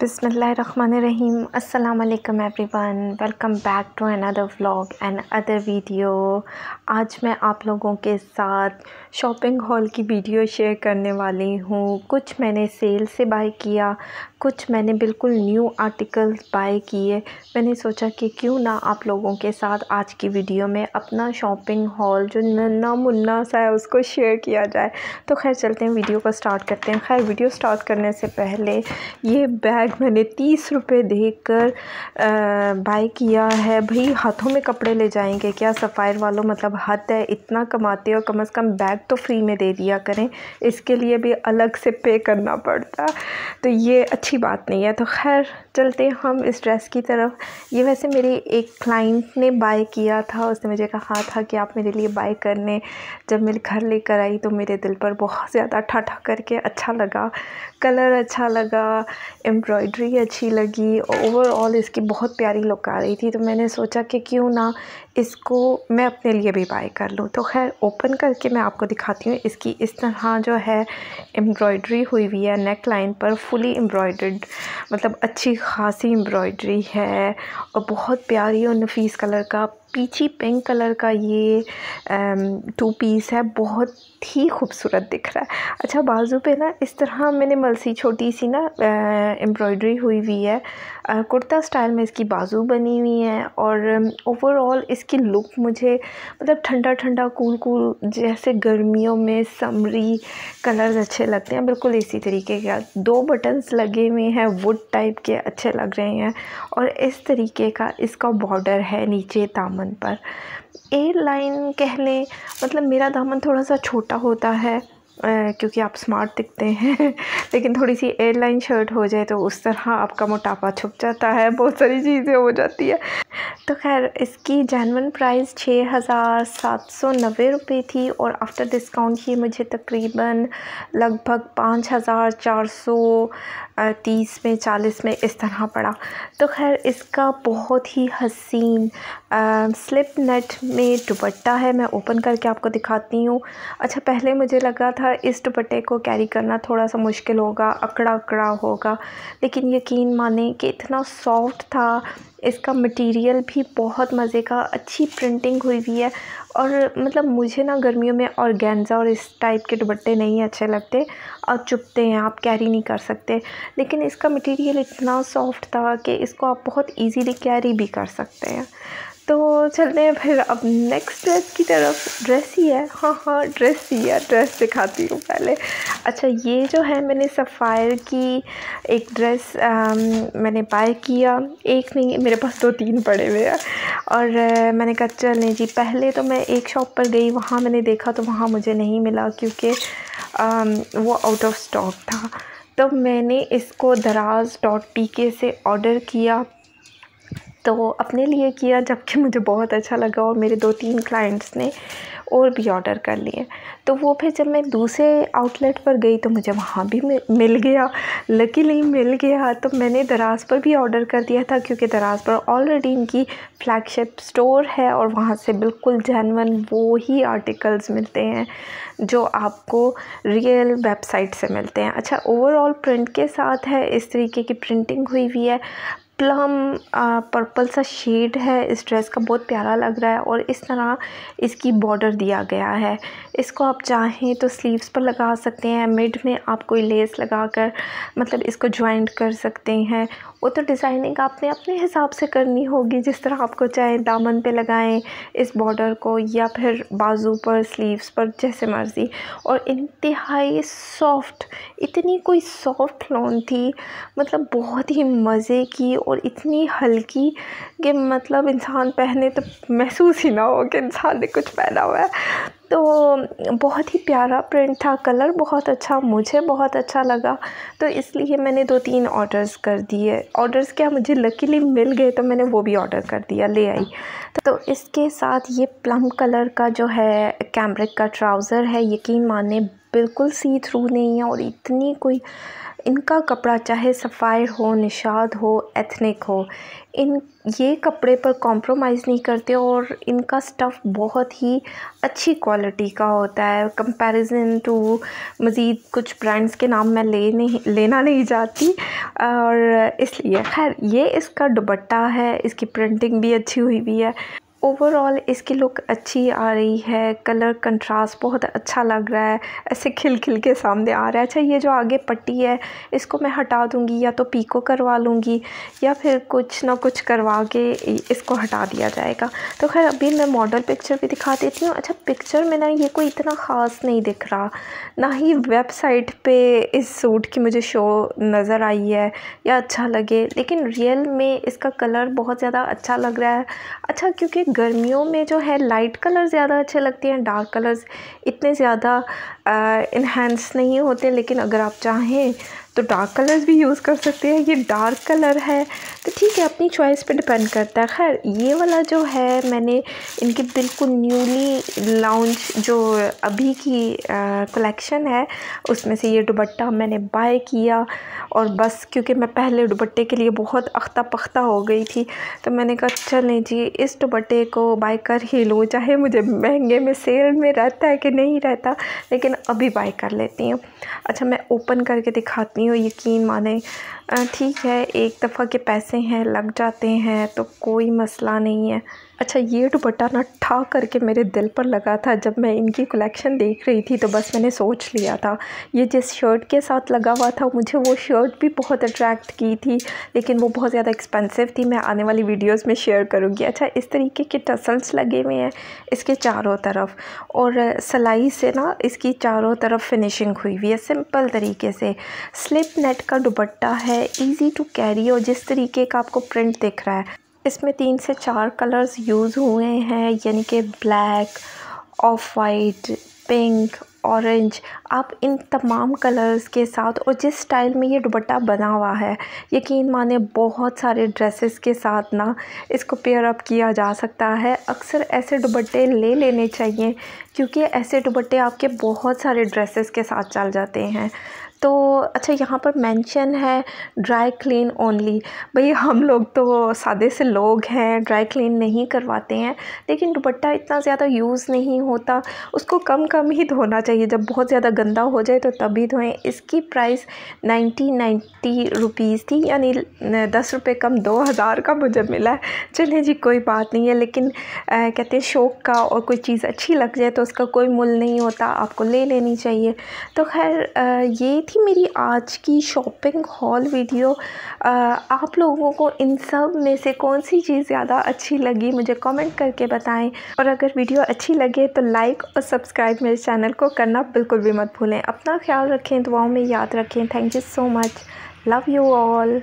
बिसमीम् अल्लाम every one welcome back to another vlog and other video आज मैं आप लोगों के साथ शॉपिंग हॉल की वीडियो शेयर करने वाली हूँ कुछ मैंने सेल से बाई किया कुछ मैंने बिल्कुल न्यू आर्टिकल्स बाय किए मैंने सोचा कि क्यों ना आप लोगों के साथ आज की वीडियो में अपना शॉपिंग हॉल जो नन्ना मुन्ना सा है उसको शेयर किया जाए तो खैर चलते हैं वीडियो को स्टार्ट करते हैं खैर वीडियो स्टार्ट करने से पहले ये बैग मैंने तीस रुपये दे कर बाय किया है भाई हाथों में कपड़े ले जाएंगे क्या सफ़ायर वालों मतलब हद है इतना कमाते हो कम अज़ कम बैग तो फ्री में दे दिया करें इसके लिए भी अलग से पे करना पड़ता तो ये अच्छी बात नहीं है तो खैर चलते हैं हम इस ड्रेस की तरफ ये वैसे मेरी एक क्लाइंट ने बाय किया था उसने मुझे कहा था कि आप मेरे लिए बाय करने जब मेरे घर लेकर आई तो मेरे दिल पर बहुत ज़्यादा ठाठा करके अच्छा लगा कलर अच्छा लगा एम्ब्रॉयडरी अच्छी लगी ओवरऑल इसकी बहुत प्यारी लुक आ रही थी तो मैंने सोचा कि क्यों ना इसको मैं अपने लिए भी बाय कर लूँ तो खैर ओपन करके मैं आपको दिखाती हूँ इसकी इस तरह जो है एम्ब्रॉयडरी हुई हुई है नेक लाइन पर फुली एम्ब्रॉयड मतलब अच्छी खासी एम्ब्रॉयड्री है और बहुत प्यारी और नफीस कलर का पीछे पिंक कलर का ये टू पीस है बहुत ही खूबसूरत दिख रहा है अच्छा बाजू पे ना इस तरह मैंने मलसी छोटी सी ना एम्ब्रॉयडरी हुई हुई है कुर्ता स्टाइल में इसकी बाजू बनी हुई है और ओवरऑल इसकी लुक मुझे मतलब ठंडा ठंडा कूल कूल जैसे गर्मियों में समरी कलर्स अच्छे लगते हैं बिल्कुल इसी तरीके का दो बटन्स लगे हुए हैं वुड टाइप के अच्छे लग रहे हैं और इस तरीके का इसका बॉर्डर है नीचे ताम दामन पर ए लाइन कह लें मतलब मेरा दामन थोड़ा सा छोटा होता है क्योंकि आप स्मार्ट दिखते हैं लेकिन थोड़ी सी एयरलाइन शर्ट हो जाए तो उस तरह आपका मोटापा छुप जाता है बहुत सारी चीज़ें हो जाती है तो खैर इसकी जैनवन प्राइस छः हज़ार सात सौ नब्बे रुपये थी और आफ्टर डिस्काउंट ये मुझे तकरीबन लगभग पाँच हज़ार चार सौ तीस में चालीस में इस तरह पड़ा तो खैर इसका बहुत ही हसीन स्लिप नेट में दुपट्टा है मैं ओपन करके आपको दिखाती हूँ अच्छा पहले मुझे लगा था इस दुपट्टे को कैरी करना थोड़ा सा मुश्किल होगा अकड़ा अकड़ा होगा लेकिन यकीन माने कि इतना सॉफ्ट था इसका मटेरियल भी बहुत मज़े का अच्छी प्रिंटिंग हुई हुई है और मतलब मुझे ना गर्मियों में गेंज़ा और इस टाइप के दुबट्टे नहीं अच्छे लगते और चुपते हैं आप कैरी नहीं कर सकते लेकिन इसका मटेरियल इतना सॉफ्ट था कि इसको आप बहुत इजीली कैरी भी कर सकते हैं तो चलते हैं फिर अब नेक्स्ट ड्रेस की तरफ ड्रेस ही है हाँ हाँ ड्रेस ही है ड्रेस दिखाती हूँ पहले अच्छा ये जो है मैंने सफ़ायर की एक ड्रेस आ, मैंने बाय किया एक नहीं मेरे पास दो तो तीन पड़े हुए हैं और आ, मैंने कहा चलें जी पहले तो मैं एक शॉप पर गई वहाँ मैंने देखा तो वहाँ मुझे नहीं मिला क्योंकि वो आउट ऑफ स्टॉक था तब तो मैंने इसको दराज डॉट पी के से ऑर्डर किया तो अपने लिए किया जबकि मुझे बहुत अच्छा लगा और मेरे दो तीन क्लाइंट्स ने और भी ऑर्डर कर लिए तो वो फिर जब मैं दूसरे आउटलेट पर गई तो मुझे वहाँ भी मिल गया लकीली मिल गया तो मैंने दराज पर भी ऑर्डर कर दिया था क्योंकि दराज पर ऑलरेडी इनकी फ्लैगशिप स्टोर है और वहाँ से बिल्कुल जैनवन वो ही आर्टिकल्स मिलते हैं जो आपको रियल वेबसाइट से मिलते हैं अच्छा ओवरऑल प्रिंट के साथ है इस तरीके की प्रिंटिंग हुई हुई है प्लम पर्पल सा शेड है इस ड्रेस का बहुत प्यारा लग रहा है और इस तरह इसकी बॉर्डर दिया गया है इसको आप चाहें तो स्लीव्स पर लगा सकते हैं मिड में आप कोई लेस लगा कर मतलब इसको जॉइंट कर सकते हैं वो तो डिज़ाइनिंग आपने अपने हिसाब से करनी होगी जिस तरह आपको चाहे दामन पे लगाएं इस बॉर्डर को या फिर बाजू पर स्लीव्स पर जैसे मर्ज़ी और इंतहाई सॉफ्ट इतनी कोई सॉफ्ट लॉन थी मतलब बहुत ही मज़े की और इतनी हल्की कि मतलब इंसान पहने तो महसूस ही ना हो कि इंसान ने कुछ पहना हुआ है तो बहुत ही प्यारा प्रिंट था कलर बहुत अच्छा मुझे बहुत अच्छा लगा तो इसलिए मैंने दो तीन ऑर्डर्स कर दिए ऑर्डर्स क्या मुझे लकीली मिल गए तो मैंने वो भी ऑर्डर कर दिया ले आई तो इसके साथ ये प्लम कलर का जो है कैमरिक का ट्राउज़र है यकीन माने बिल्कुल सी थ्रू नहीं है और इतनी कोई इनका कपड़ा चाहे सफ़ायर हो निषाद हो एथनिक हो इन ये कपड़े पर कॉम्प्रोमाइज़ नहीं करते और इनका स्टफ़ बहुत ही अच्छी क्वालिटी का होता है कंपैरिजन टू मज़ीद कुछ ब्रांड्स के नाम मैं ले नहीं लेना नहीं चाहती और इसलिए खैर ये इसका दुबट्टा है इसकी प्रिंटिंग भी अच्छी हुई हुई है ओवरऑल इसकी लुक अच्छी आ रही है कलर कंट्रास्ट बहुत अच्छा लग रहा है ऐसे खिल खिल के सामने आ रहा है अच्छा ये जो आगे पट्टी है इसको मैं हटा दूँगी या तो पीको करवा लूँगी या फिर कुछ ना कुछ करवा के इसको हटा दिया जाएगा तो खैर अभी मैं मॉडल पिक्चर भी दिखा देती हूँ अच्छा पिक्चर में ना ये कोई इतना ख़ास नहीं दिख रहा ना ही वेबसाइट पर इस सूट की मुझे शो नज़र आई है या अच्छा लगे लेकिन रियल में इसका कलर बहुत ज़्यादा अच्छा लग रहा है अच्छा क्योंकि गर्मियों में जो है लाइट कलर ज़्यादा अच्छे लगते हैं डार्क कलर्स इतने ज़्यादा इन्हेंस नहीं होते लेकिन अगर आप चाहें तो डार्क कलर्स भी यूज़ कर सकते हैं ये डार्क कलर है तो ठीक है अपनी चॉइस पे डिपेंड करता है खैर ये वाला जो है मैंने इनकी बिल्कुल न्यूली लॉन्च जो अभी की कलेक्शन है उसमें से ये दुबट्टा मैंने बाय किया और बस क्योंकि मैं पहले दुबट्टे के लिए बहुत अख्ता पख्ता हो गई थी तो मैंने कहा चलें जी इस दुबट्टे को बाय कर ही लूँ चाहे मुझे महंगे में सेल में रहता है कि नहीं रहता लेकिन अभी बाय कर लेती हूँ अच्छा मैं ओपन करके दिखाती हूँ नहीं हो यकीन माने ठीक है एक दफ़ा के पैसे हैं लग जाते हैं तो कोई मसला नहीं है अच्छा ये दुपट्टा ना ठा करके मेरे दिल पर लगा था जब मैं इनकी कलेक्शन देख रही थी तो बस मैंने सोच लिया था ये जिस शर्ट के साथ लगा हुआ था मुझे वो शर्ट भी बहुत अट्रैक्ट की थी लेकिन वो बहुत ज़्यादा एक्सपेंसिव थी मैं आने वाली वीडियोस में शेयर करूँगी अच्छा इस तरीके के टसल्स लगे हुए हैं इसके चारों तरफ और सलाई से ना इसकी चारों तरफ फिनिशिंग हुई हुई है सिंपल तरीके से स्लिप स्लिप नेट का दुपट्टा है इजी टू कैरी और जिस तरीके का आपको प्रिंट दिख रहा है इसमें तीन से चार कलर्स यूज़ हुए हैं यानी कि black off white pink orange आप इन तमाम कलर्स के साथ और जिस स्टाइल में ये दुपट्टा बना हुआ है यकीन माने बहुत सारे ड्रेसेस के साथ ना इसको पेयर अप किया जा सकता है अक्सर ऐसे दुपट्टे ले लेने चाहिए क्योंकि ऐसे दुपट्टे आपके बहुत सारे ड्रेसेस के साथ चल जाते हैं तो अच्छा यहाँ पर मेंशन है ड्राई क्लीन ओनली भई हम लोग तो सादे से लोग हैं ड्राई क्लीन नहीं करवाते हैं लेकिन दुपट्टा इतना ज़्यादा यूज़ नहीं होता उसको कम कम ही धोना चाहिए जब बहुत ज़्यादा गंदा हो जाए तो तभी धोएं इसकी प्राइस नाइन्टी नाइन्टी रुपीज़ थी यानी दस रुपये कम दो हज़ार का मुझे मिला है चलिए जी कोई बात नहीं है लेकिन आ, कहते हैं शौक़ का और कोई चीज़ अच्छी लग जाए तो उसका कोई मूल नहीं होता आपको ले लेनी चाहिए तो खैर ये थी मेरी आज की शॉपिंग हॉल वीडियो आप लोगों को इन सब में से कौन सी चीज़ ज़्यादा अच्छी लगी मुझे कमेंट करके बताएं और अगर वीडियो अच्छी लगे तो लाइक और सब्सक्राइब मेरे चैनल को करना बिल्कुल भी मत भूलें अपना ख्याल रखें दुआओं में याद रखें thank you so much love you all